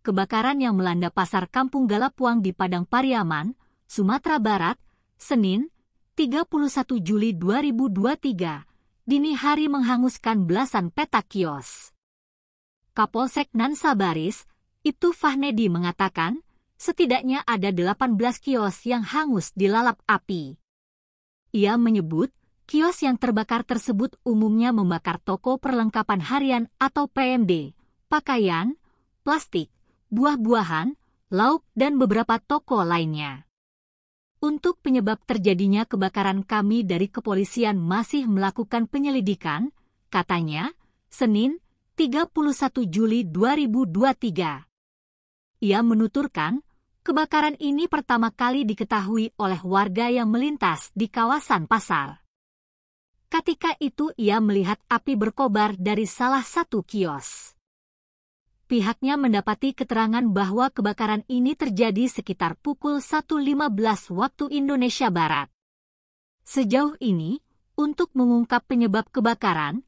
kebakaran yang melanda pasar Kampung Galapuang di Padang Pariaman, Sumatera Barat, Senin, 31 Juli 2023, dini hari menghanguskan belasan petak kios. Kapolsek Nansabaris, Ibtu Fahnedi mengatakan, setidaknya ada 18 kios yang hangus dilalap api. Ia menyebut, kios yang terbakar tersebut umumnya membakar toko perlengkapan harian atau PMD, pakaian, plastik, buah-buahan, lauk, dan beberapa toko lainnya. Untuk penyebab terjadinya kebakaran kami dari kepolisian masih melakukan penyelidikan, katanya, Senin, 31 Juli 2023. Ia menuturkan, kebakaran ini pertama kali diketahui oleh warga yang melintas di kawasan pasar. Ketika itu ia melihat api berkobar dari salah satu kios pihaknya mendapati keterangan bahwa kebakaran ini terjadi sekitar pukul 1.15 waktu Indonesia Barat. Sejauh ini, untuk mengungkap penyebab kebakaran,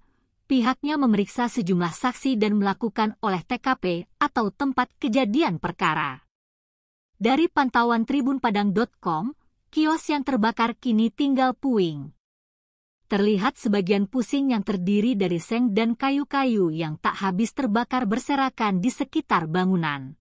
pihaknya memeriksa sejumlah saksi dan melakukan oleh TKP atau tempat kejadian perkara. Dari pantauan tribunpadang.com, kios yang terbakar kini tinggal puing terlihat sebagian pusing yang terdiri dari seng dan kayu-kayu yang tak habis terbakar berserakan di sekitar bangunan.